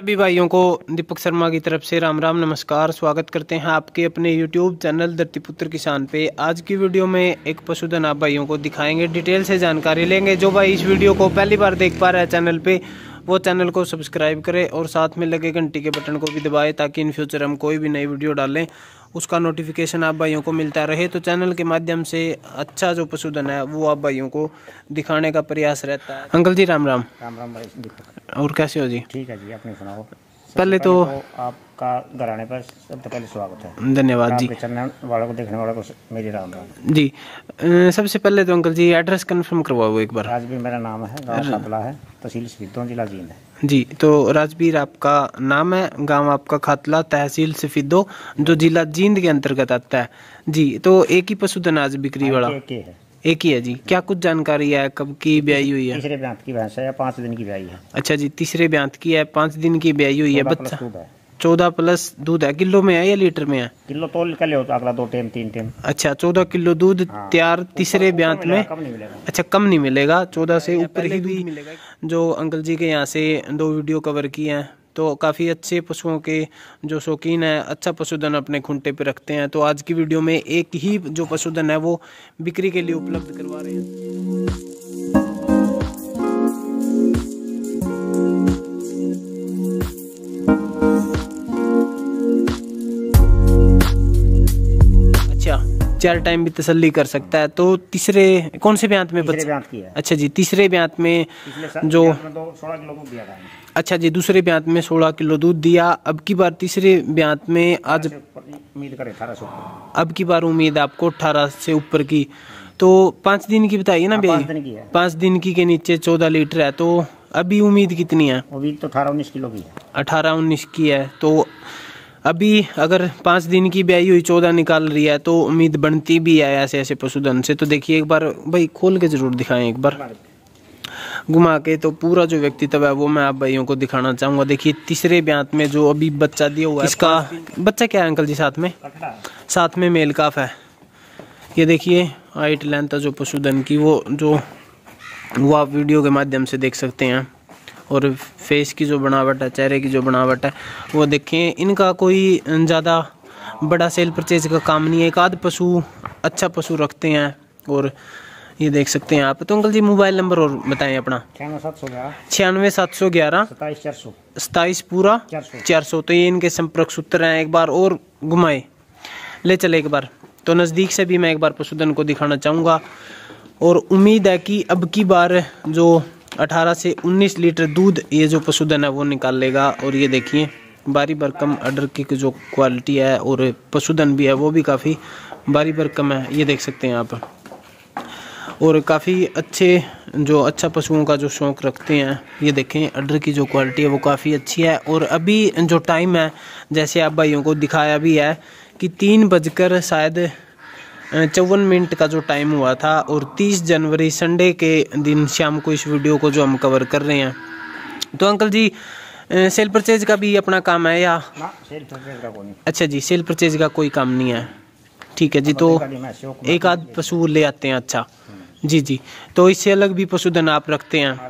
सभी भाइयों को दीपक शर्मा की तरफ से राम राम नमस्कार स्वागत करते हैं आपके अपने यूट्यूब चैनल धरतीपुत्र किसान पे आज की वीडियो में एक पशुधन आप भाइयों को दिखाएंगे डिटेल से जानकारी लेंगे जो भाई इस वीडियो को पहली बार देख पा रहे हैं चैनल पे वो चैनल को सब्सक्राइब करें और साथ में लगे घंटी के बटन को भी दबाएं ताकि इन फ्यूचर हम कोई भी नई वीडियो डालें उसका नोटिफिकेशन आप भाइयों को मिलता रहे तो चैनल के माध्यम से अच्छा जो पशुधन है वो आप भाइयों को दिखाने का प्रयास रहता है अंकल जी राम राम राम राम भाई और कैसे हो जी ठीक है जी अपने सुनाओ पहले तो, तो आपका घराने पर सबसे पहले स्वागत है धन्यवाद जी वालों को देखने वालों को मेरी राम राम जी सबसे पहले तो अंकल जी एड्रेस कंफर्म करवाओ एक बार राजवीर मेरा नाम है खातला है तहसील सफीदों जिला जीन है जी तो राजवीर आपका नाम है गांव आपका खातला तहसील सफीदो जो जिला जींद के अंतर्गत आता है जी तो एक ही पशुधन आज बिक्री हाँ, वाला एक ही है जी क्या कुछ जानकारी है कब की ब्याई हुई है तीसरे ब्यांत की भैंस है पाँच दिन की ब्याई है अच्छा जी तीसरे ब्यांत की है पाँच दिन की ब्याई हुई है बच्चा चौदह प्लस दूध है किलो में है या लीटर में है किलो तो हो अगला दो टेम तीन टेम अच्छा चौदह किलो दूध हाँ। तैयार तीसरे ब्यांत में कम नहीं मिलेगा अच्छा कम नहीं मिलेगा चौदह से ऊपर ही दूध मिलेगा जो अंकल जी के यहाँ से दो वीडियो कवर किए हैं तो काफ़ी अच्छे पशुओं के जो शौकीन है अच्छा पशुधन अपने खूंटे पर रखते हैं तो आज की वीडियो में एक ही जो पशुधन है वो बिक्री के लिए उपलब्ध करवा रहे हैं चार टाइम भी तसल्ली कर सकता है तो तीसरे कौन से ब्यांत में बच्चे अच्छा जी तीसरे ब्यांत में जो तो सोलह किलो दूध दिया था अच्छा जी दूसरे ब्यांत में सोलह किलो दूध दिया अब की बार तीसरे ब्यांत में आज उम्मीद करें अठारह अब की बार उम्मीद आपको अठारह से ऊपर की तो पाँच दिन की बताइए ना हाँ, भैया पाँच दिन की के नीचे चौदह लीटर है तो अभी उम्मीद कितनी है अभी तो अठारह उन्नीस किलो की है अठारह उन्नीस की है तो अभी अगर पाँच दिन की ब्याई हुई चौदह निकाल रही है तो उम्मीद बनती भी है ऐसे ऐसे पशुधन से तो देखिए एक बार भाई खोल के ज़रूर दिखाएं एक बार घुमा के तो पूरा जो व्यक्तित्व है वो मैं आप भाइयों को दिखाना चाहूंगा देखिए तीसरे ब्यांत में जो अभी बच्चा दिया हुआ है इसका बच्चा क्या है अंकल जी साथ में साथ में मेल काफ है ये देखिए हाइट लेंथ जो पशुधन की वो जो वो आप वीडियो के माध्यम से देख सकते हैं और फेस की जो बनावट है चेहरे की जो बनावट है वो देखें इनका कोई ज़्यादा बड़ा सेल परचेज का काम नहीं है एक आध पशु अच्छा पशु रखते हैं और ये देख सकते हैं आप तो अंकल जी मोबाइल नंबर और बताएं अपना छियानवे सात सौ ग्यारह सताईस पूरा चार सौ तो ये इनके संपर्क सूत्र हैं एक बार और घुमाए ले चले एक बार तो नज़दीक से भी मैं एक बार पशुधन को दिखाना चाहूँगा और उम्मीद है कि अब की बार जो 18 से 19 लीटर दूध ये जो पशुधन है वो निकाल लेगा और ये देखिए बारी बरकम अडर की जो क्वालिटी है और पशुधन भी है वो भी काफ़ी बारी बरकम है ये देख सकते हैं आप और काफ़ी अच्छे जो अच्छा पशुओं का जो शौक़ रखते हैं ये देखें अडर की जो क्वालिटी है वो काफ़ी अच्छी है और अभी जो टाइम है जैसे आप भाइयों को दिखाया भी है कि तीन बजकर शायद चौवन मिनट का जो टाइम हुआ था और तीस जनवरी संडे के दिन शाम को इस वीडियो को जो हम कवर कर रहे हैं तो अंकल जी सेल परचेज का भी अपना काम है या सेल परचेज का कोई अच्छा जी सेल परचेज का कोई काम नहीं है ठीक है जी तो एक आध पशु ले आते हैं अच्छा हम्म। जी जी तो इससे अलग भी पशुधन आप रखते हैं